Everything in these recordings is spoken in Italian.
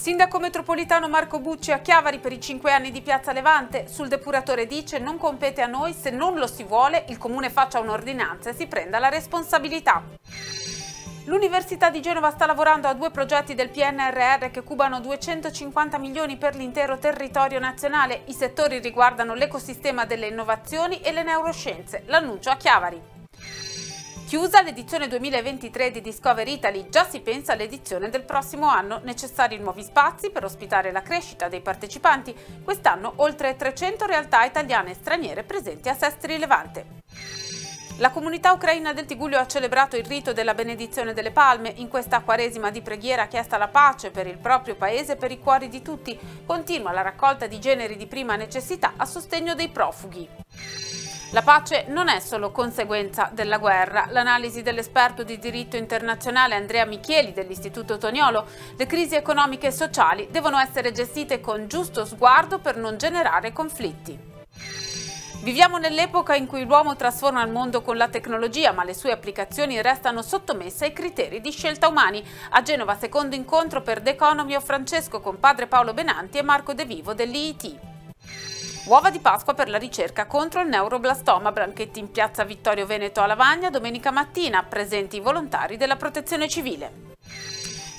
Il sindaco metropolitano Marco Bucci a Chiavari per i cinque anni di Piazza Levante sul depuratore dice non compete a noi se non lo si vuole il comune faccia un'ordinanza e si prenda la responsabilità. L'Università di Genova sta lavorando a due progetti del PNRR che cubano 250 milioni per l'intero territorio nazionale. I settori riguardano l'ecosistema delle innovazioni e le neuroscienze. L'annuncio a Chiavari. Chiusa l'edizione 2023 di Discover Italy, già si pensa all'edizione del prossimo anno, necessari nuovi spazi per ospitare la crescita dei partecipanti, quest'anno oltre 300 realtà italiane e straniere presenti a Sestri Levante. La comunità ucraina del Tiguglio ha celebrato il rito della benedizione delle palme. In questa quaresima di preghiera chiesta la pace per il proprio paese e per i cuori di tutti, continua la raccolta di generi di prima necessità a sostegno dei profughi. La pace non è solo conseguenza della guerra. L'analisi dell'esperto di diritto internazionale Andrea Michieli dell'Istituto Toniolo, le crisi economiche e sociali devono essere gestite con giusto sguardo per non generare conflitti. Viviamo nell'epoca in cui l'uomo trasforma il mondo con la tecnologia, ma le sue applicazioni restano sottomesse ai criteri di scelta umani. A Genova, secondo incontro per The Economy of Francesco con padre Paolo Benanti e Marco De Vivo dell'IIT. Uova di Pasqua per la ricerca contro il neuroblastoma Branchetti in piazza Vittorio Veneto a Lavagna domenica mattina, presenti i volontari della protezione civile.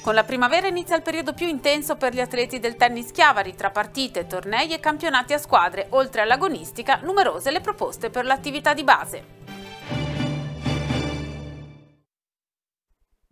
Con la primavera inizia il periodo più intenso per gli atleti del tennis Chiavari, tra partite, tornei e campionati a squadre, oltre all'agonistica, numerose le proposte per l'attività di base.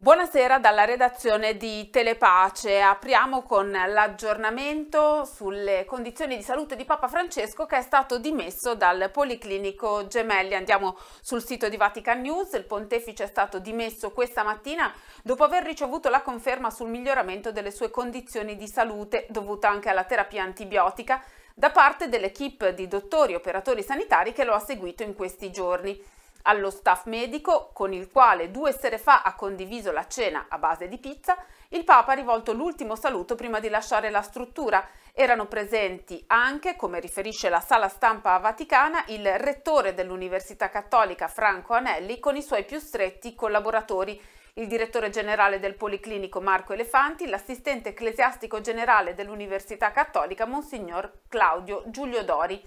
Buonasera dalla redazione di Telepace. Apriamo con l'aggiornamento sulle condizioni di salute di Papa Francesco che è stato dimesso dal Policlinico Gemelli. Andiamo sul sito di Vatican News. Il pontefice è stato dimesso questa mattina dopo aver ricevuto la conferma sul miglioramento delle sue condizioni di salute dovuta anche alla terapia antibiotica da parte dell'equipe di dottori e operatori sanitari che lo ha seguito in questi giorni allo staff medico con il quale due sere fa ha condiviso la cena a base di pizza, il Papa ha rivolto l'ultimo saluto prima di lasciare la struttura. Erano presenti anche, come riferisce la sala stampa vaticana, il rettore dell'Università Cattolica Franco Anelli con i suoi più stretti collaboratori, il direttore generale del Policlinico Marco Elefanti, l'assistente ecclesiastico generale dell'Università Cattolica Monsignor Claudio Giulio Dori.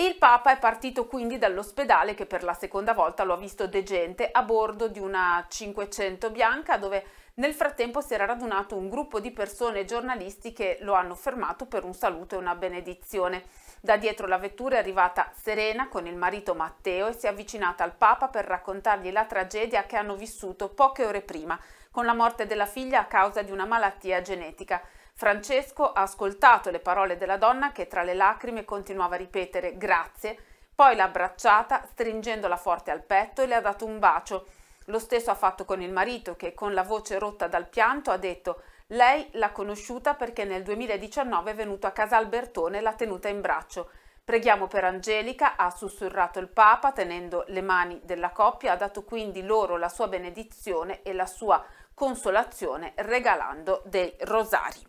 Il Papa è partito quindi dall'ospedale che per la seconda volta lo ha visto degente a bordo di una 500 bianca dove nel frattempo si era radunato un gruppo di persone e giornalisti che lo hanno fermato per un saluto e una benedizione. Da dietro la vettura è arrivata Serena con il marito Matteo e si è avvicinata al Papa per raccontargli la tragedia che hanno vissuto poche ore prima, con la morte della figlia a causa di una malattia genetica. Francesco ha ascoltato le parole della donna che tra le lacrime continuava a ripetere grazie, poi l'ha abbracciata stringendola forte al petto e le ha dato un bacio. Lo stesso ha fatto con il marito che con la voce rotta dal pianto ha detto lei l'ha conosciuta perché nel 2019 è venuto a casa Albertone e l'ha tenuta in braccio. Preghiamo per Angelica, ha sussurrato il Papa tenendo le mani della coppia, ha dato quindi loro la sua benedizione e la sua consolazione regalando dei rosari.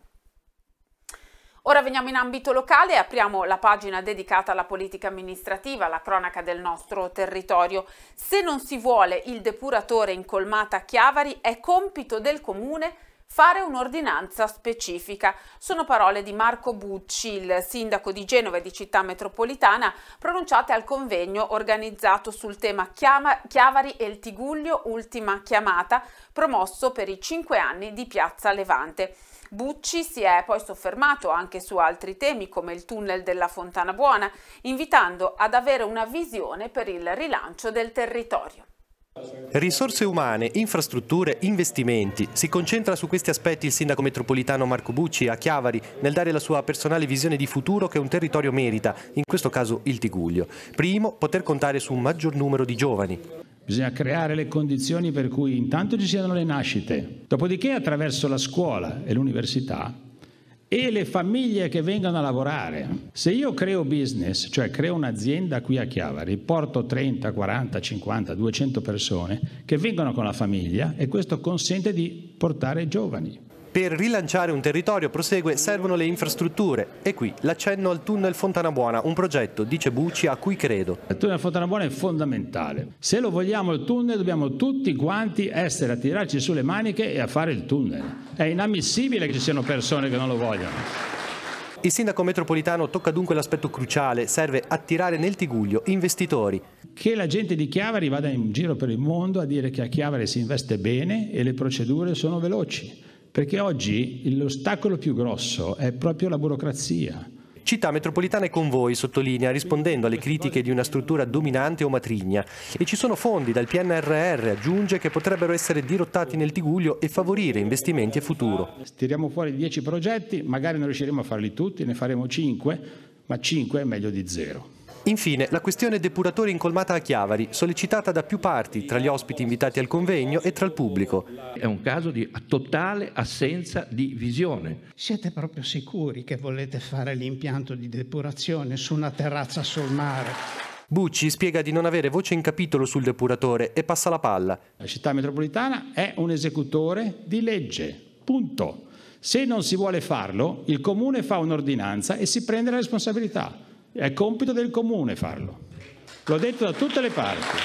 Ora veniamo in ambito locale e apriamo la pagina dedicata alla politica amministrativa, la cronaca del nostro territorio. Se non si vuole il depuratore in colmata a Chiavari è compito del comune fare un'ordinanza specifica. Sono parole di Marco Bucci, il sindaco di Genova e di città metropolitana, pronunciate al convegno organizzato sul tema Chiama, Chiavari e il Tiguglio Ultima Chiamata, promosso per i cinque anni di Piazza Levante. Bucci si è poi soffermato anche su altri temi come il tunnel della Fontana Buona, invitando ad avere una visione per il rilancio del territorio. Risorse umane, infrastrutture, investimenti. Si concentra su questi aspetti il sindaco metropolitano Marco Bucci a Chiavari nel dare la sua personale visione di futuro che un territorio merita, in questo caso il Tiguglio. Primo, poter contare su un maggior numero di giovani. Bisogna creare le condizioni per cui intanto ci siano le nascite, dopodiché attraverso la scuola e l'università e le famiglie che vengono a lavorare. Se io creo business, cioè creo un'azienda qui a Chiavari, porto 30, 40, 50, 200 persone che vengono con la famiglia e questo consente di portare giovani. Per rilanciare un territorio, prosegue, servono le infrastrutture e qui l'accenno al tunnel Fontanabuona, un progetto, dice Bucci, a cui credo. Il tunnel Fontanabuona è fondamentale. Se lo vogliamo il tunnel dobbiamo tutti quanti essere a tirarci sulle maniche e a fare il tunnel. È inammissibile che ci siano persone che non lo vogliono. Il sindaco metropolitano tocca dunque l'aspetto cruciale, serve attirare nel Tiguglio investitori. Che la gente di Chiavari vada in giro per il mondo a dire che a Chiavari si investe bene e le procedure sono veloci. Perché oggi l'ostacolo più grosso è proprio la burocrazia. Città metropolitana è con voi, sottolinea, rispondendo alle critiche di una struttura dominante o matrigna. E ci sono fondi dal PNRR, aggiunge, che potrebbero essere dirottati nel Tiguglio e favorire investimenti a futuro. Stiriamo fuori dieci progetti, magari non riusciremo a farli tutti, ne faremo cinque, ma cinque è meglio di zero. Infine, la questione depuratori incolmata a Chiavari, sollecitata da più parti, tra gli ospiti invitati al convegno e tra il pubblico. È un caso di totale assenza di visione. Siete proprio sicuri che volete fare l'impianto di depurazione su una terrazza sul mare? Bucci spiega di non avere voce in capitolo sul depuratore e passa la palla. La città metropolitana è un esecutore di legge, punto. Se non si vuole farlo, il comune fa un'ordinanza e si prende la responsabilità. È compito del comune farlo. L'ho detto da tutte le parti.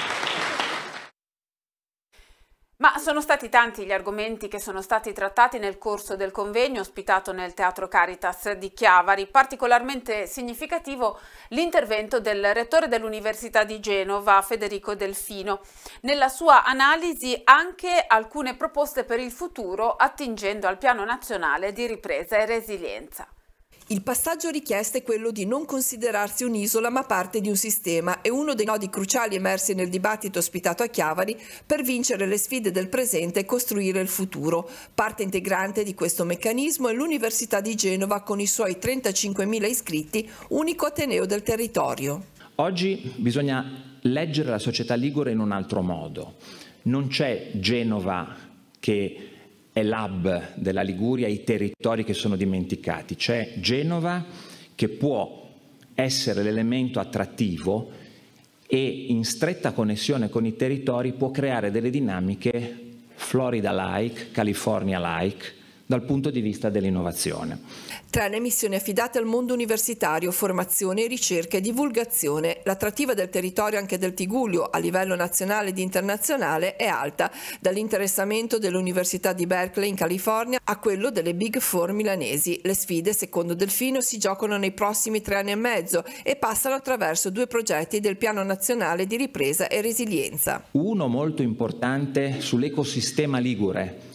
Ma sono stati tanti gli argomenti che sono stati trattati nel corso del convegno ospitato nel Teatro Caritas di Chiavari, particolarmente significativo l'intervento del rettore dell'Università di Genova, Federico Delfino, nella sua analisi anche alcune proposte per il futuro attingendo al Piano Nazionale di Ripresa e Resilienza. Il passaggio richiesto è quello di non considerarsi un'isola ma parte di un sistema e uno dei nodi cruciali emersi nel dibattito ospitato a Chiavari per vincere le sfide del presente e costruire il futuro. Parte integrante di questo meccanismo è l'Università di Genova con i suoi 35.000 iscritti, unico ateneo del territorio. Oggi bisogna leggere la società ligure in un altro modo. Non c'è Genova che è l'hub della Liguria, i territori che sono dimenticati. C'è Genova che può essere l'elemento attrattivo e in stretta connessione con i territori può creare delle dinamiche Florida-like, California-like, dal punto di vista dell'innovazione. Trene missioni affidate al mondo universitario, formazione, ricerca e divulgazione. L'attrattiva del territorio anche del Tiguglio a livello nazionale ed internazionale è alta, dall'interessamento dell'Università di Berkeley in California a quello delle Big Four milanesi. Le sfide, secondo Delfino, si giocano nei prossimi tre anni e mezzo e passano attraverso due progetti del Piano Nazionale di Ripresa e Resilienza. Uno molto importante sull'ecosistema ligure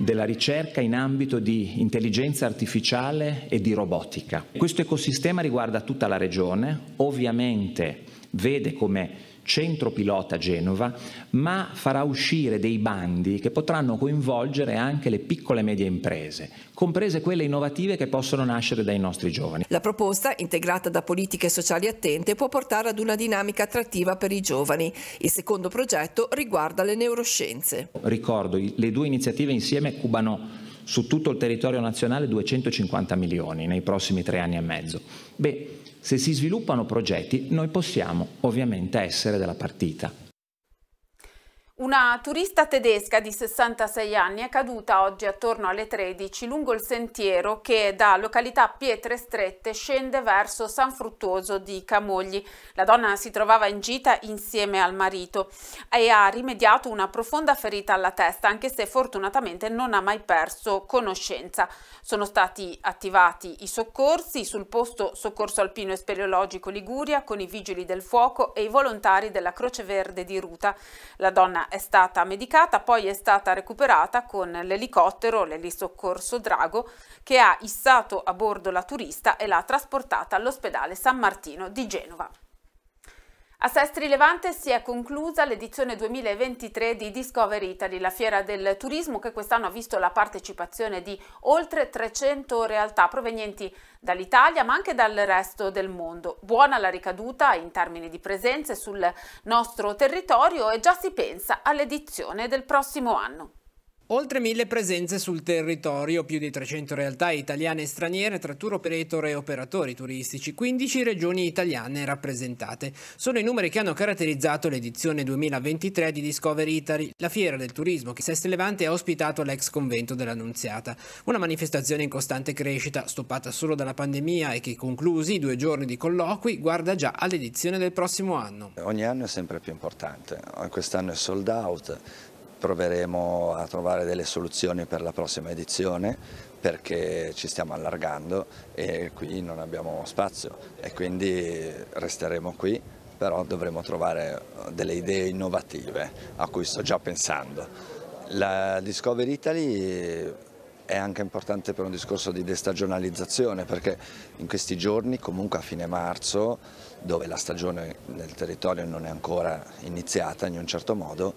della ricerca in ambito di intelligenza artificiale e di robotica. Questo ecosistema riguarda tutta la regione, ovviamente vede come centro pilota a Genova, ma farà uscire dei bandi che potranno coinvolgere anche le piccole e medie imprese, comprese quelle innovative che possono nascere dai nostri giovani. La proposta, integrata da politiche sociali attente, può portare ad una dinamica attrattiva per i giovani. Il secondo progetto riguarda le neuroscienze. Ricordo, le due iniziative insieme cubano su tutto il territorio nazionale 250 milioni nei prossimi tre anni e mezzo. Beh, se si sviluppano progetti noi possiamo ovviamente essere della partita. Una turista tedesca di 66 anni è caduta oggi attorno alle 13 lungo il sentiero che da località Pietre Strette scende verso San Fruttuoso di Camogli. La donna si trovava in gita insieme al marito e ha rimediato una profonda ferita alla testa anche se fortunatamente non ha mai perso conoscenza. Sono stati attivati i soccorsi sul posto Soccorso Alpino e Speleologico Liguria con i vigili del fuoco e i volontari della Croce Verde di Ruta. La donna è stata medicata, poi è stata recuperata con l'elicottero, l'elisoccorso Drago, che ha issato a bordo la turista e l'ha trasportata all'ospedale San Martino di Genova. A Sestri Levante si è conclusa l'edizione 2023 di Discovery Italy, la fiera del turismo che quest'anno ha visto la partecipazione di oltre 300 realtà provenienti dall'Italia ma anche dal resto del mondo. Buona la ricaduta in termini di presenze sul nostro territorio e già si pensa all'edizione del prossimo anno. Oltre mille presenze sul territorio, più di 300 realtà italiane e straniere tra tour operator e operatori turistici, 15 regioni italiane rappresentate. Sono i numeri che hanno caratterizzato l'edizione 2023 di Discovery Italy, la fiera del turismo che Seste Levante ha ospitato l'ex convento dell'Annunziata. Una manifestazione in costante crescita, stoppata solo dalla pandemia e che conclusi i due giorni di colloqui guarda già all'edizione del prossimo anno. Ogni anno è sempre più importante, quest'anno è sold out, proveremo a trovare delle soluzioni per la prossima edizione perché ci stiamo allargando e qui non abbiamo spazio e quindi resteremo qui però dovremo trovare delle idee innovative a cui sto già pensando. La Discover Italy è anche importante per un discorso di destagionalizzazione perché in questi giorni comunque a fine marzo dove la stagione nel territorio non è ancora iniziata in un certo modo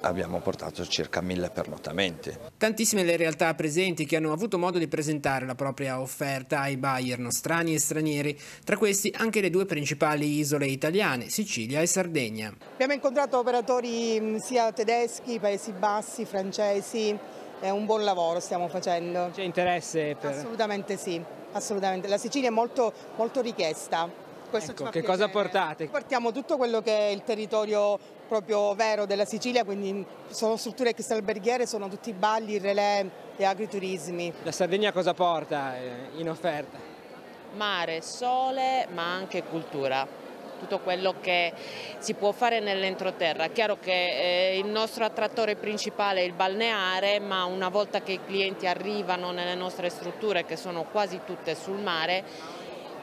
abbiamo portato circa mille pernottamenti. Tantissime le realtà presenti che hanno avuto modo di presentare la propria offerta ai buyer nostrani e stranieri, tra questi anche le due principali isole italiane, Sicilia e Sardegna. Abbiamo incontrato operatori mm, sia tedeschi, Paesi Bassi, francesi, è un buon lavoro stiamo facendo. C'è interesse per... Assolutamente sì, assolutamente. La Sicilia è molto, molto richiesta. ecco, che piacere. cosa portate? Portiamo tutto quello che è il territorio proprio vero della Sicilia, quindi sono strutture exalberghiere, sono tutti balli, relè e agriturismi. La Sardegna cosa porta eh, in offerta? Mare, sole, ma anche cultura tutto quello che si può fare nell'entroterra. Chiaro che eh, il nostro attrattore principale è il balneare, ma una volta che i clienti arrivano nelle nostre strutture, che sono quasi tutte sul mare,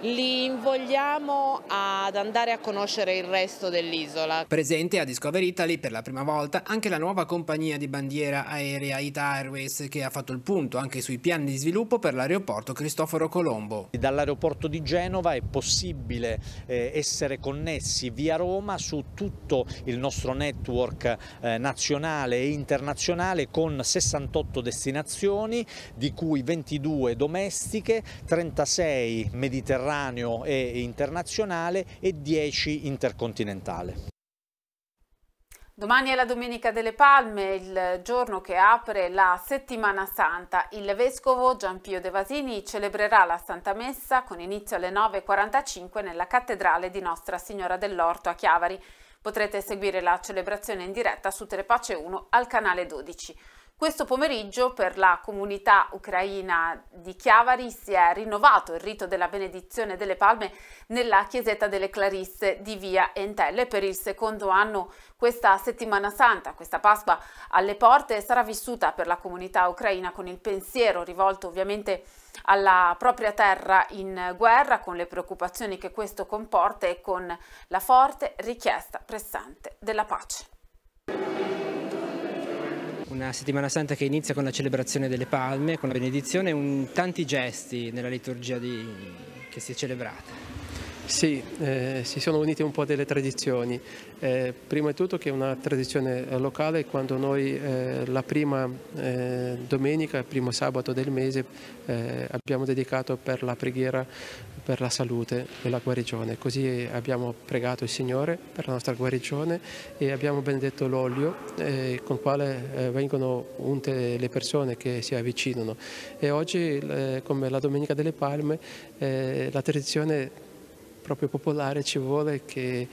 li invogliamo ad andare a conoscere il resto dell'isola. Presente a Discover Italy per la prima volta anche la nuova compagnia di bandiera aerea Ita Airways che ha fatto il punto anche sui piani di sviluppo per l'aeroporto Cristoforo Colombo. Dall'aeroporto di Genova è possibile eh, essere connessi via Roma su tutto il nostro network eh, nazionale e internazionale con 68 destinazioni di cui 22 domestiche, 36 mediterranee mediterraneo e internazionale e 10 intercontinentale. Domani è la Domenica delle Palme, il giorno che apre la Settimana Santa. Il Vescovo Giampio De Vasini celebrerà la Santa Messa con inizio alle 9.45 nella Cattedrale di Nostra Signora dell'Orto a Chiavari. Potrete seguire la celebrazione in diretta su Telepace 1 al canale 12. Questo pomeriggio per la comunità ucraina di Chiavari si è rinnovato il rito della benedizione delle palme nella chiesetta delle Clarisse di via Entelle. Per il secondo anno questa settimana santa, questa Pasqua alle porte, sarà vissuta per la comunità ucraina con il pensiero rivolto ovviamente alla propria terra in guerra, con le preoccupazioni che questo comporta e con la forte richiesta pressante della pace. Una settimana santa che inizia con la celebrazione delle palme, con la benedizione e tanti gesti nella liturgia di, che si è celebrata. Sì, eh, si sono unite un po' delle tradizioni. Eh, prima di tutto che è una tradizione eh, locale quando noi eh, la prima eh, domenica, il primo sabato del mese eh, abbiamo dedicato per la preghiera per la salute e la guarigione. Così abbiamo pregato il Signore per la nostra guarigione e abbiamo benedetto l'olio con il quale vengono unte le persone che si avvicinano. E oggi, come la Domenica delle Palme, la tradizione proprio popolare ci vuole che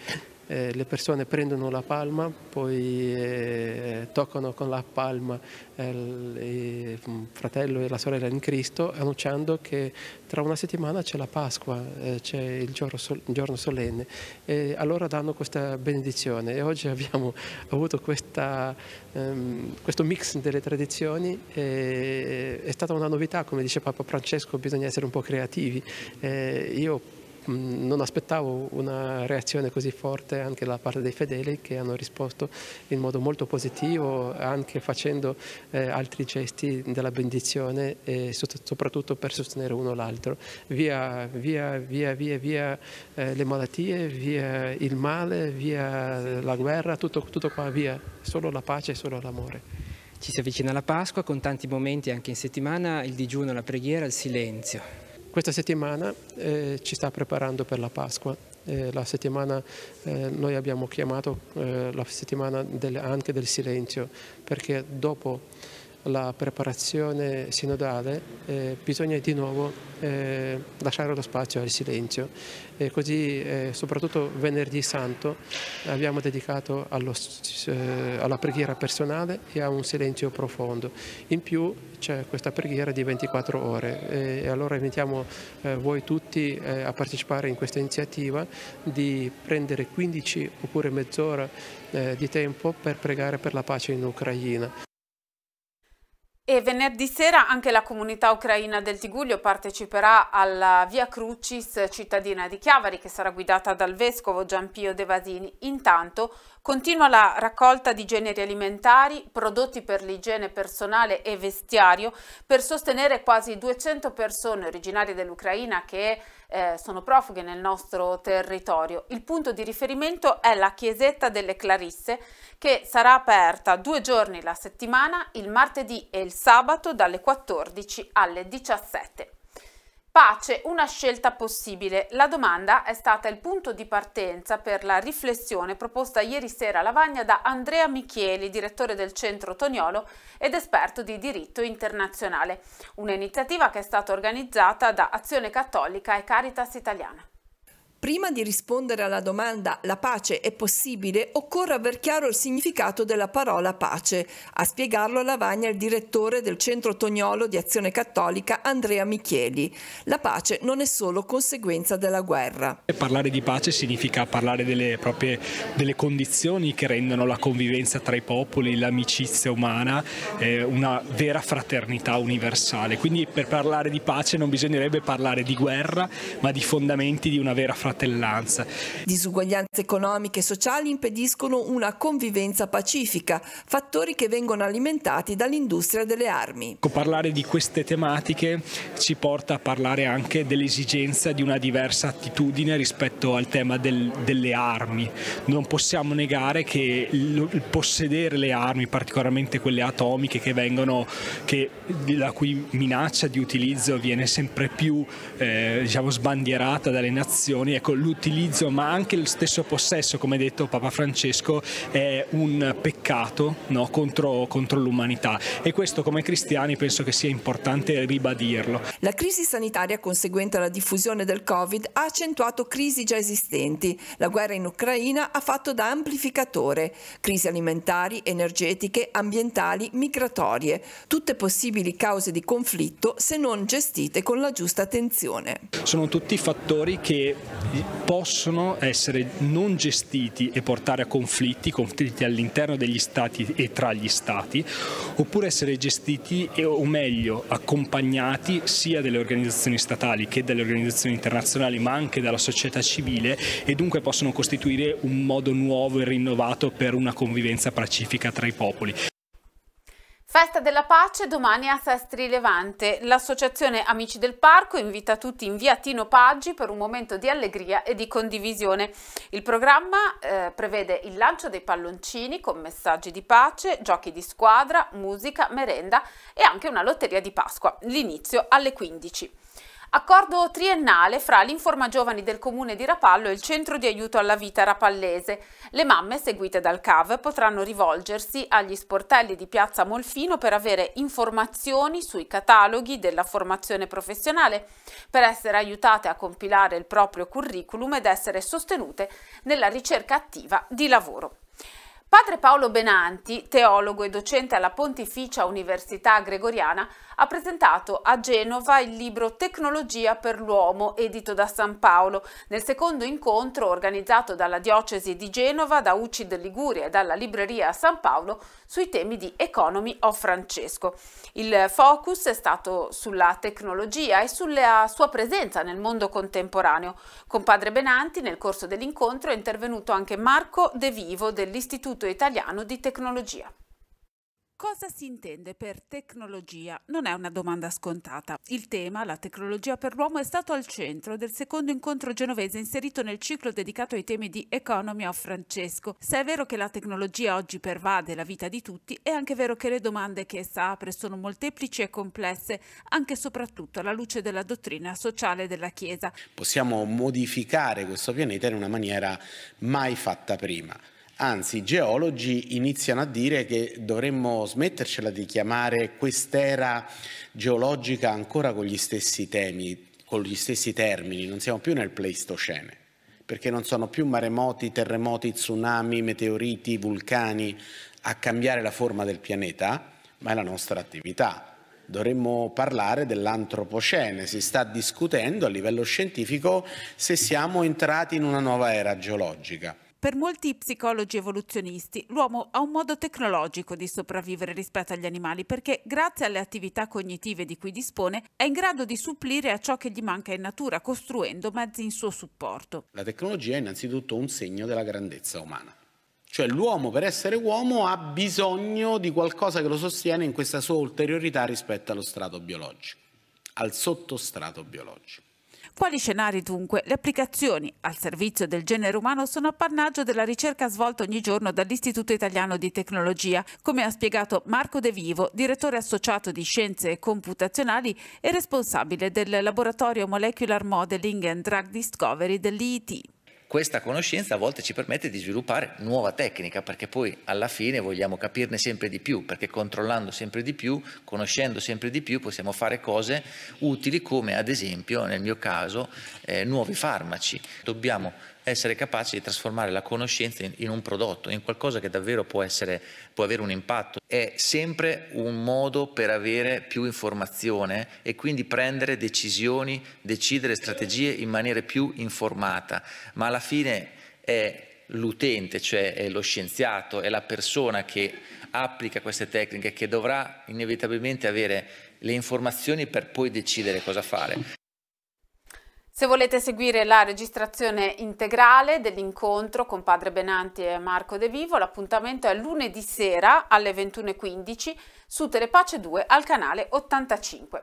eh, le persone prendono la palma, poi eh, toccano con la palma il, eh, il fratello e la sorella in Cristo, annunciando che tra una settimana c'è la Pasqua, eh, c'è il giorno, sol giorno, solenne. E allora danno questa benedizione e oggi abbiamo avuto questa, ehm, questo mix delle tradizioni. è stata una novità, come dice Papa Francesco, bisogna essere un po' creativi. Eh, io Mm, non aspettavo una reazione così forte anche da parte dei fedeli che hanno risposto in modo molto positivo anche facendo eh, altri gesti della benedizione e soprattutto per sostenere uno l'altro. Via, via, via, via, via eh, le malattie, via il male, via la guerra, tutto, tutto qua via, solo la pace e solo l'amore. Ci si avvicina alla Pasqua con tanti momenti anche in settimana, il digiuno, la preghiera, il silenzio. Questa settimana eh, ci sta preparando per la Pasqua. Eh, la settimana eh, noi abbiamo chiamato eh, la settimana del, anche del silenzio, perché dopo la preparazione sinodale eh, bisogna di nuovo eh, lasciare lo spazio al silenzio e così eh, soprattutto venerdì santo abbiamo dedicato allo, eh, alla preghiera personale e a un silenzio profondo in più c'è questa preghiera di 24 ore eh, e allora invitiamo eh, voi tutti a partecipare in questa iniziativa di prendere 15 oppure mezz'ora di tempo per pregare per la pace in Ucraina e venerdì sera anche la comunità ucraina del Tiguglio parteciperà alla Via Crucis cittadina di Chiavari che sarà guidata dal vescovo Giampio De Vasini. Intanto continua la raccolta di generi alimentari, prodotti per l'igiene personale e vestiario per sostenere quasi 200 persone originarie dell'Ucraina che eh, sono profughi nel nostro territorio. Il punto di riferimento è la chiesetta delle Clarisse che sarà aperta due giorni la settimana, il martedì e il sabato dalle 14 alle 17. Pace, una scelta possibile. La domanda è stata il punto di partenza per la riflessione proposta ieri sera a Lavagna da Andrea Michieli, direttore del Centro Toniolo ed esperto di diritto internazionale. Un'iniziativa che è stata organizzata da Azione Cattolica e Caritas Italiana. Prima di rispondere alla domanda la pace è possibile, occorre aver chiaro il significato della parola pace. A spiegarlo Lavagna il direttore del Centro Tognolo di Azione Cattolica Andrea Micheli. La pace non è solo conseguenza della guerra. Parlare di pace significa parlare delle, proprie, delle condizioni che rendono la convivenza tra i popoli, l'amicizia umana, eh, una vera fraternità universale. Quindi per parlare di pace non bisognerebbe parlare di guerra, ma di fondamenti di una vera fraternità fratellanza. Disuguaglianze economiche e sociali impediscono una convivenza pacifica, fattori che vengono alimentati dall'industria delle armi. Ecco, parlare di queste tematiche ci porta a parlare anche dell'esigenza di una diversa attitudine rispetto al tema del, delle armi. Non possiamo negare che il, il possedere le armi, particolarmente quelle atomiche che vengono, che, la cui minaccia di utilizzo viene sempre più eh, diciamo, sbandierata dalle nazioni, è ecco, l'utilizzo ma anche lo stesso possesso, come ha detto Papa Francesco, è un peccato no, contro, contro l'umanità e questo come cristiani penso che sia importante ribadirlo. La crisi sanitaria conseguente alla diffusione del Covid ha accentuato crisi già esistenti. La guerra in Ucraina ha fatto da amplificatore. Crisi alimentari, energetiche, ambientali, migratorie. Tutte possibili cause di conflitto se non gestite con la giusta attenzione. Sono tutti fattori che possono essere non gestiti e portare a conflitti, conflitti all'interno degli stati e tra gli stati, oppure essere gestiti e, o meglio accompagnati sia dalle organizzazioni statali che dalle organizzazioni internazionali, ma anche dalla società civile e dunque possono costituire un modo nuovo e rinnovato per una convivenza pacifica tra i popoli. Festa della pace domani a Sestri Levante. L'associazione Amici del Parco invita tutti in via Tino Paggi per un momento di allegria e di condivisione. Il programma eh, prevede il lancio dei palloncini con messaggi di pace, giochi di squadra, musica, merenda e anche una lotteria di Pasqua. L'inizio alle 15. Accordo triennale fra l'Informa Giovani del Comune di Rapallo e il Centro di Aiuto alla Vita Rapallese. Le mamme, seguite dal CAV, potranno rivolgersi agli sportelli di Piazza Molfino per avere informazioni sui cataloghi della formazione professionale, per essere aiutate a compilare il proprio curriculum ed essere sostenute nella ricerca attiva di lavoro. Padre Paolo Benanti, teologo e docente alla Pontificia Università Gregoriana, ha presentato a Genova il libro Tecnologia per l'uomo, edito da San Paolo, nel secondo incontro organizzato dalla Diocesi di Genova, da UCID Liguria e dalla Libreria San Paolo sui temi di Economy of Francesco. Il focus è stato sulla tecnologia e sulla sua presenza nel mondo contemporaneo. Con padre Benanti nel corso dell'incontro è intervenuto anche Marco De Vivo dell'Istituto Italiano di Tecnologia. Cosa si intende per tecnologia? Non è una domanda scontata. Il tema, la tecnologia per l'uomo, è stato al centro del secondo incontro genovese inserito nel ciclo dedicato ai temi di Economy of Francesco. Se è vero che la tecnologia oggi pervade la vita di tutti, è anche vero che le domande che essa apre sono molteplici e complesse, anche e soprattutto alla luce della dottrina sociale della Chiesa. Possiamo modificare questo pianeta in una maniera mai fatta prima. Anzi, i geologi iniziano a dire che dovremmo smettercela di chiamare quest'era geologica ancora con gli stessi temi, con gli stessi termini, non siamo più nel Pleistocene, perché non sono più maremoti, terremoti, tsunami, meteoriti, vulcani a cambiare la forma del pianeta, ma è la nostra attività. Dovremmo parlare dell'antropocene, si sta discutendo a livello scientifico se siamo entrati in una nuova era geologica. Per molti psicologi evoluzionisti, l'uomo ha un modo tecnologico di sopravvivere rispetto agli animali perché, grazie alle attività cognitive di cui dispone, è in grado di supplire a ciò che gli manca in natura, costruendo mezzi in suo supporto. La tecnologia è innanzitutto un segno della grandezza umana. Cioè l'uomo per essere uomo ha bisogno di qualcosa che lo sostiene in questa sua ulteriorità rispetto allo strato biologico, al sottostrato biologico. Quali scenari dunque? Le applicazioni al servizio del genere umano sono appannaggio della ricerca svolta ogni giorno dall'Istituto Italiano di Tecnologia, come ha spiegato Marco De Vivo, direttore associato di Scienze Computazionali e responsabile del laboratorio Molecular Modeling and Drug Discovery dell'IIT questa conoscenza a volte ci permette di sviluppare nuova tecnica, perché poi alla fine vogliamo capirne sempre di più, perché controllando sempre di più, conoscendo sempre di più, possiamo fare cose utili come ad esempio, nel mio caso, eh, nuovi farmaci. Dobbiamo essere capaci di trasformare la conoscenza in, in un prodotto, in qualcosa che davvero può, essere, può avere un impatto. È sempre un modo per avere più informazione e quindi prendere decisioni, decidere strategie in maniera più informata, ma alla fine è l'utente, cioè è lo scienziato, è la persona che applica queste tecniche che dovrà inevitabilmente avere le informazioni per poi decidere cosa fare. Se volete seguire la registrazione integrale dell'incontro con Padre Benanti e Marco De Vivo, l'appuntamento è lunedì sera alle 21.15 su Telepace 2 al canale 85.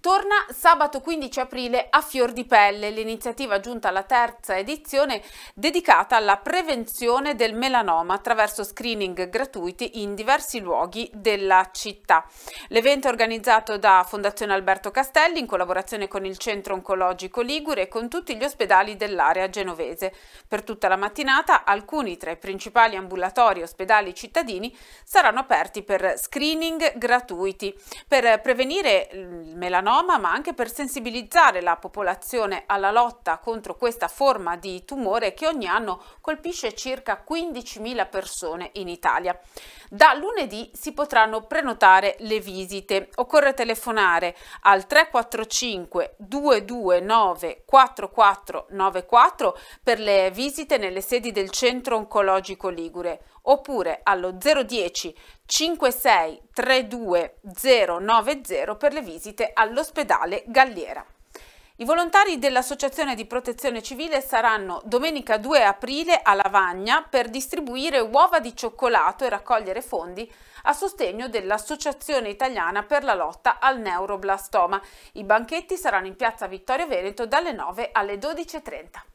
Torna sabato 15 aprile a Fior di Pelle, l'iniziativa giunta alla terza edizione dedicata alla prevenzione del melanoma attraverso screening gratuiti in diversi luoghi della città. L'evento è organizzato da Fondazione Alberto Castelli in collaborazione con il Centro Oncologico Ligure e con tutti gli ospedali dell'area genovese. Per tutta la mattinata alcuni tra i principali ambulatori e ospedali cittadini saranno aperti per screening gratuiti per prevenire il melanoma melanoma, ma anche per sensibilizzare la popolazione alla lotta contro questa forma di tumore che ogni anno colpisce circa 15.000 persone in Italia. Da lunedì si potranno prenotare le visite. Occorre telefonare al 345 229 4494 per le visite nelle sedi del Centro Oncologico Ligure oppure allo 010 56 32 090 per le visite all'ospedale Galliera. I volontari dell'Associazione di Protezione Civile saranno domenica 2 aprile a Lavagna per distribuire uova di cioccolato e raccogliere fondi a sostegno dell'Associazione Italiana per la lotta al neuroblastoma. I banchetti saranno in piazza Vittorio Veneto dalle 9 alle 12.30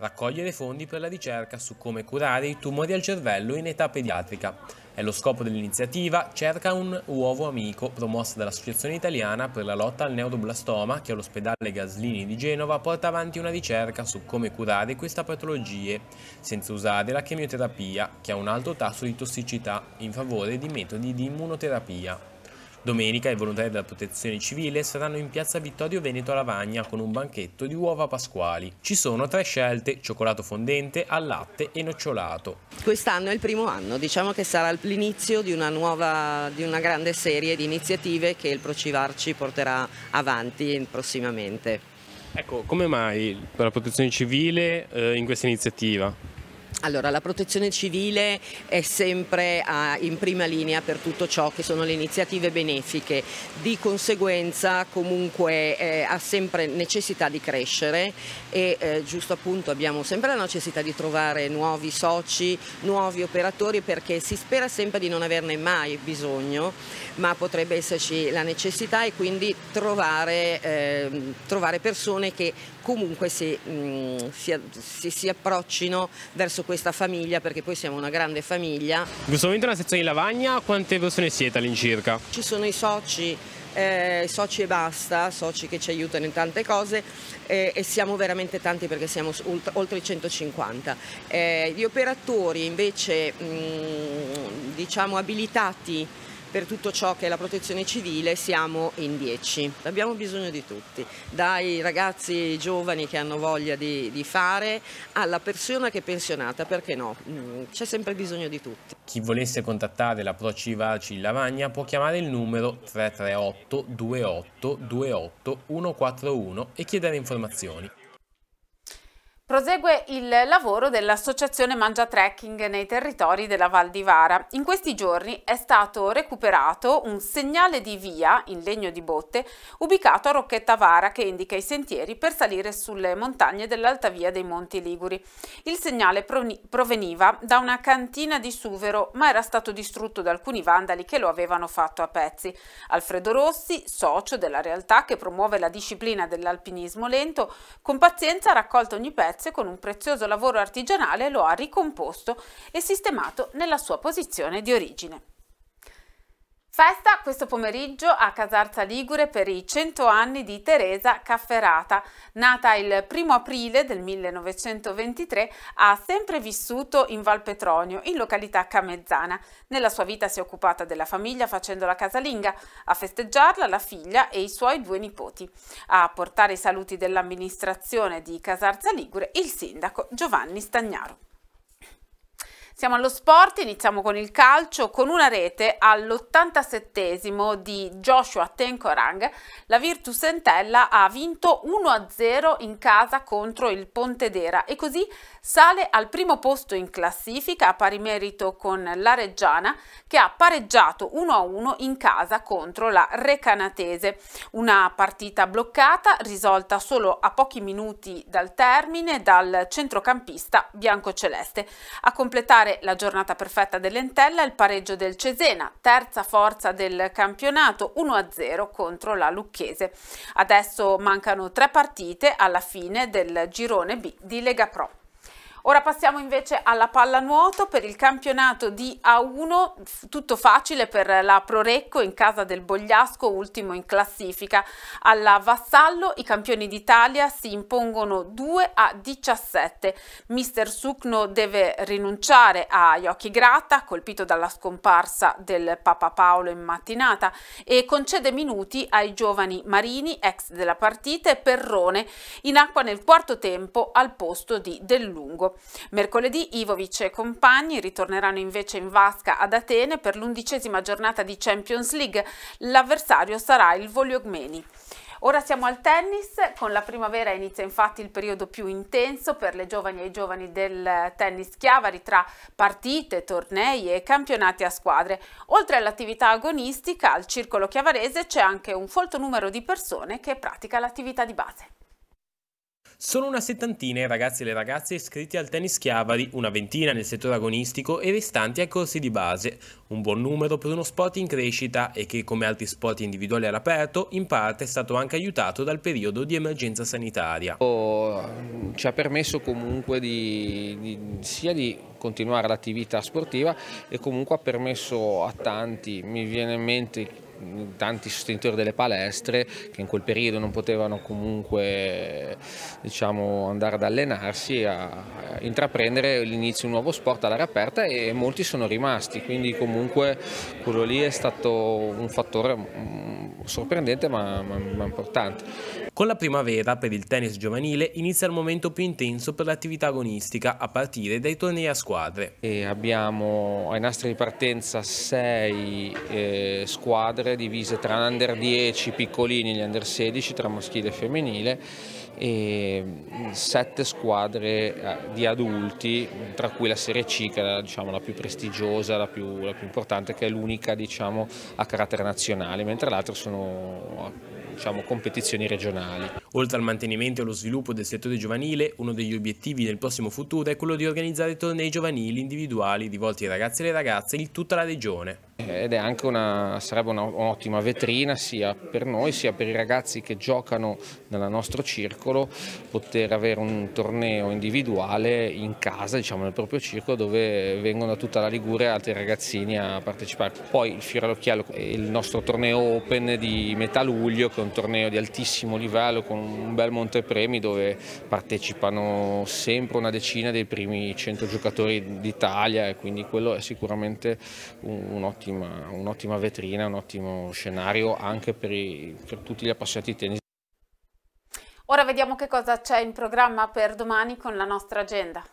raccogliere fondi per la ricerca su come curare i tumori al cervello in età pediatrica. È lo scopo dell'iniziativa Cerca un uovo amico, promossa dall'Associazione Italiana per la lotta al neuroblastoma, che all'ospedale Gaslini di Genova porta avanti una ricerca su come curare questa patologia, senza usare la chemioterapia, che ha un alto tasso di tossicità, in favore di metodi di immunoterapia. Domenica i volontari della protezione civile saranno in piazza Vittorio Veneto a Lavagna con un banchetto di uova pasquali. Ci sono tre scelte, cioccolato fondente, al latte e nocciolato. Quest'anno è il primo anno, diciamo che sarà l'inizio di una nuova, di una grande serie di iniziative che il Procivarci porterà avanti prossimamente. Ecco, come mai per la protezione civile eh, in questa iniziativa? Allora, la protezione civile è sempre ah, in prima linea per tutto ciò che sono le iniziative benefiche, di conseguenza comunque eh, ha sempre necessità di crescere e eh, giusto appunto abbiamo sempre la necessità di trovare nuovi soci, nuovi operatori perché si spera sempre di non averne mai bisogno, ma potrebbe esserci la necessità e quindi trovare, eh, trovare persone che comunque mm, si, mh, si, si, si, approccino verso questa famiglia perché poi siamo una grande famiglia. In questo momento nella sezione di lavagna quante persone siete all'incirca? Ci sono i soci, eh, soci e basta, soci che ci aiutano in tante cose eh, e siamo veramente tanti perché siamo oltre i 150. Eh, gli operatori invece mh, mm, diciamo abilitati per tutto ciò che è la protezione civile siamo in 10. Abbiamo bisogno di tutti, dai ragazzi giovani che hanno voglia di, di fare alla persona che è pensionata, perché no? Mm, c'è sempre bisogno di tutti. Chi volesse contattare la Procivarci Lavagna può chiamare il numero 338 28 28 141 e chiedere informazioni. Prosegue il lavoro dell'associazione Mangia Trekking nei territori della Val di Vara. In questi giorni è stato recuperato un segnale di via in legno di botte ubicato a Rocchetta Vara che indica i sentieri per salire sulle montagne dell'alta via dei Monti Liguri. Il segnale proveniva da una cantina di Suvero ma era stato distrutto da alcuni vandali che lo avevano fatto a pezzi. Alfredo Rossi, socio della realtà che promuove la disciplina dell'alpinismo lento, con pazienza ha raccolto ogni pezzo pezze con un prezioso lavoro artigianale lo ha ricomposto e sistemato nella sua posizione di origine. Festa questo pomeriggio a Casarza Ligure per i 100 anni di Teresa Cafferata. Nata il 1 aprile del 1923, ha sempre vissuto in Val Petronio, in località Camezzana. Nella sua vita si è occupata della famiglia facendo la casalinga, a festeggiarla la figlia e i suoi due nipoti. A portare i saluti dell'amministrazione di Casarza Ligure il sindaco Giovanni Stagnaro. Siamo allo sport, iniziamo con il calcio, con una rete all'87 di Joshua Tenkorang. La Virtus Entella ha vinto 1-0 in casa contro il Pontedera e così sale al primo posto in classifica a pari merito con la Reggiana che ha pareggiato 1-1 in casa contro la Recanatese. Una partita bloccata risolta solo a pochi minuti dal termine dal centrocampista biancoceleste. A completare la giornata perfetta dell'Entella il pareggio del Cesena, terza forza del campionato 1-0 contro la Lucchese. Adesso mancano tre partite alla fine del girone B di Lega Pro. Ora passiamo invece alla pallanuoto per il campionato di A1, tutto facile per la Prorecco in casa del Bogliasco, ultimo in classifica. Alla Vassallo i campioni d'Italia si impongono 2 a 17. Mister Sucno deve rinunciare a Yoki Grata, colpito dalla scomparsa del Papa Paolo in mattinata, e concede minuti ai giovani Marini, ex della partita, e Perrone, in acqua nel quarto tempo al posto di Del Lungo. Mercoledì Ivovic e compagni ritorneranno invece in vasca ad Atene per l'undicesima giornata di Champions League. L'avversario sarà il Voliogmeni. Ora siamo al tennis, con la primavera inizia infatti il periodo più intenso per le giovani e i giovani del tennis Chiavari tra partite, tornei e campionati a squadre. Oltre all'attività agonistica, al circolo chiavarese c'è anche un folto numero di persone che pratica l'attività di base. Sono una settantina i eh, ragazzi e le ragazze iscritti al tennis Chiavari, una ventina nel settore agonistico e restanti ai corsi di base. Un buon numero per uno sport in crescita e che, come altri sport individuali all'aperto, in parte è stato anche aiutato dal periodo di emergenza sanitaria. Oh, ci ha permesso comunque di, di, sia di continuare l'attività sportiva e comunque ha permesso a tanti, mi viene in mente tanti sostenitori delle palestre che in quel periodo non potevano comunque diciamo, andare ad allenarsi a intraprendere l'inizio di un nuovo sport all'aria aperta e molti sono rimasti quindi comunque quello lì è stato un fattore mm, sorprendente ma, ma, ma importante con la primavera, per il tennis giovanile, inizia il momento più intenso per l'attività agonistica, a partire dai tornei a squadre. E abbiamo ai nastri di partenza sei eh, squadre divise tra under 10 piccolini e gli under 16, tra maschile e femminile, e mm, sette squadre eh, di adulti, tra cui la Serie C, che è diciamo, la più prestigiosa, la più, la più importante, che è l'unica diciamo, a carattere nazionale, mentre le altre sono diciamo, competizioni regionali. Oltre al mantenimento e allo sviluppo del settore giovanile, uno degli obiettivi nel prossimo futuro è quello di organizzare tornei giovanili individuali rivolti ai ragazzi e alle ragazze in tutta la regione ed è anche una, sarebbe un'ottima vetrina sia per noi sia per i ragazzi che giocano nel nostro circolo poter avere un torneo individuale in casa, diciamo nel proprio circolo dove vengono tutta la Liguria altri ragazzini a partecipare. Poi il Fiore all'Occhiello è il nostro torneo open di metà luglio che è un torneo di altissimo livello con un bel montepremi dove partecipano sempre una decina dei primi 100 giocatori d'Italia e quindi quello è sicuramente un, un ottimo un'ottima, un'ottima vetrina, un ottimo scenario anche per, i, per tutti gli appassionati di tennis. Ora vediamo che cosa c'è in programma per domani con la nostra agenda.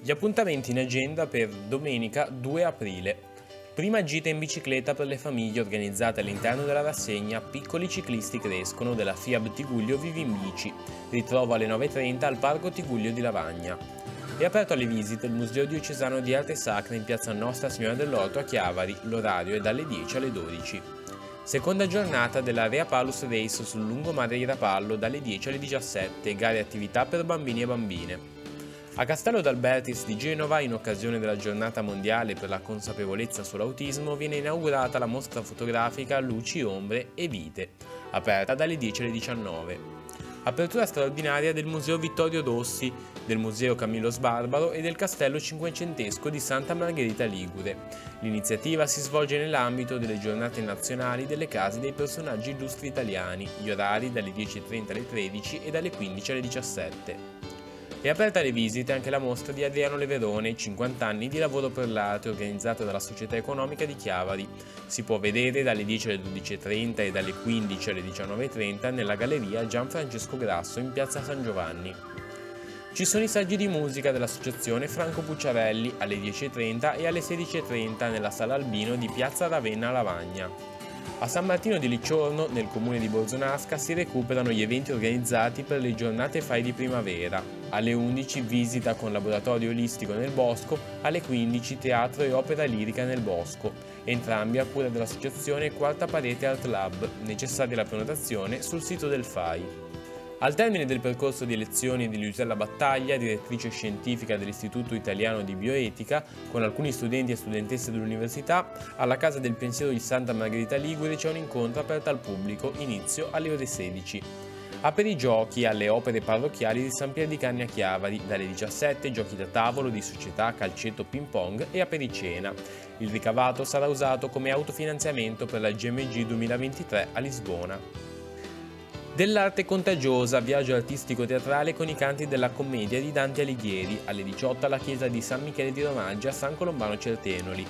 Gli appuntamenti in agenda per domenica 2 aprile. Prima gita in bicicletta per le famiglie organizzata all'interno della rassegna Piccoli ciclisti crescono della FIAB Tiguglio Vivi in Bici, ritrovo alle 9.30 al Parco Tiguglio di Lavagna. È aperto alle visite il Museo Diocesano di Arte Sacra in piazza Nostra Signora dell'Orto a Chiavari, l'orario è dalle 10 alle 12. Seconda giornata della Rea Palus Race sul lungomare di Rapallo dalle 10 alle 17, gare e attività per bambini e bambine. A Castello d'Albertis di Genova, in occasione della giornata mondiale per la consapevolezza sull'autismo, viene inaugurata la mostra fotografica Luci, Ombre e Vite, aperta dalle 10 alle 19. Apertura straordinaria del Museo Vittorio Dossi, del Museo Camillo Sbarbaro e del Castello Cinquecentesco di Santa Margherita Ligure. L'iniziativa si svolge nell'ambito delle giornate nazionali delle case dei personaggi illustri italiani, gli orari dalle 10.30 alle 13 e dalle 15 alle 17. È aperta alle visite anche la mostra di Adriano Leverone, 50 anni di lavoro per l'arte organizzata dalla Società Economica di Chiavari. Si può vedere dalle 10 alle 12.30 e dalle 15 alle 19.30 nella galleria Gianfrancesco Grasso in piazza San Giovanni. Ci sono i saggi di musica dell'associazione Franco Pucciarelli alle 10.30 e alle 16.30 nella sala Albino di piazza Ravenna Lavagna. A San Martino di Licorno, nel comune di Bolzonasca, si recuperano gli eventi organizzati per le giornate FAI di primavera. Alle 11 visita con laboratorio olistico nel bosco, alle 15 teatro e opera lirica nel bosco, entrambi a cura dell'associazione Quarta Parete Art Lab, necessaria la prenotazione sul sito del FAI. Al termine del percorso di lezioni di Luisella Battaglia, direttrice scientifica dell'Istituto Italiano di Bioetica, con alcuni studenti e studentesse dell'università, alla Casa del Pensiero di Santa Margherita Ligure c'è un incontro aperto al pubblico, inizio alle ore 16. Aperi giochi alle opere parrocchiali di San Pier di a Chiavari, dalle 17 giochi da tavolo di società, calcetto, ping pong e aperi cena. Il ricavato sarà usato come autofinanziamento per la GMG 2023 a Lisbona dell'arte contagiosa, viaggio artistico-teatrale con i canti della commedia di Dante Alighieri, alle 18 alla chiesa di San Michele di Romaggia a San Colombano Certenoli.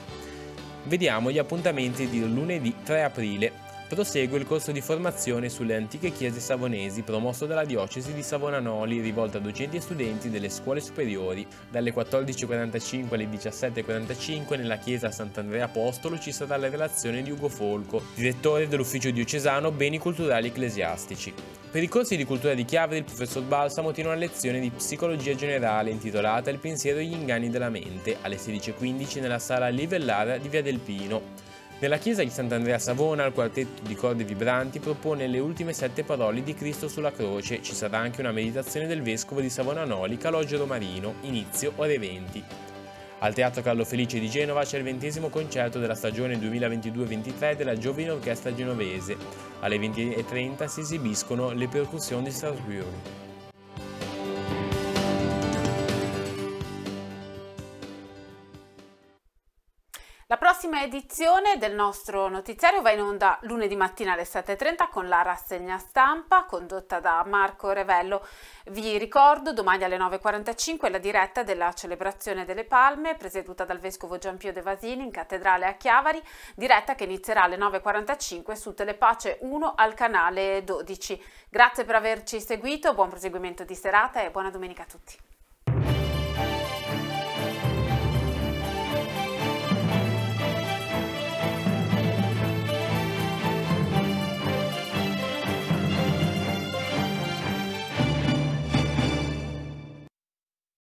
Vediamo gli appuntamenti di lunedì 3 aprile prosegue il corso di formazione sulle antiche chiese savonesi promosso dalla diocesi di Savona Noli rivolto a docenti e studenti delle scuole superiori. Dalle 14.45 alle 17.45 nella chiesa Sant'Andrea Apostolo ci sarà la relazione di Ugo Folco, direttore dell'ufficio diocesano Beni Culturali Ecclesiastici. Per i corsi di cultura di Chiave il professor Balsamo tiene una lezione di psicologia generale intitolata Il pensiero e gli inganni della mente alle 16.15 nella sala livellare di Via del Pino. Nella chiesa di Sant'Andrea Savona, il quartetto di corde vibranti propone le ultime sette parole di Cristo sulla croce. Ci sarà anche una meditazione del vescovo di Savona Noli, Calogero Marino, inizio ore 20. Al Teatro Carlo Felice di Genova c'è il ventesimo concerto della stagione 2022-23 della Giovine Orchestra Genovese. Alle 20.30 si esibiscono le percussioni di Strasburgo. prossima edizione del nostro notiziario va in onda lunedì mattina alle 7.30 con la rassegna stampa condotta da Marco Revello. Vi ricordo domani alle 9.45 la diretta della celebrazione delle palme presieduta dal Vescovo Giampio De Vasini in cattedrale a Chiavari, diretta che inizierà alle 9.45 su Telepace 1 al canale 12. Grazie per averci seguito, buon proseguimento di serata e buona domenica a tutti.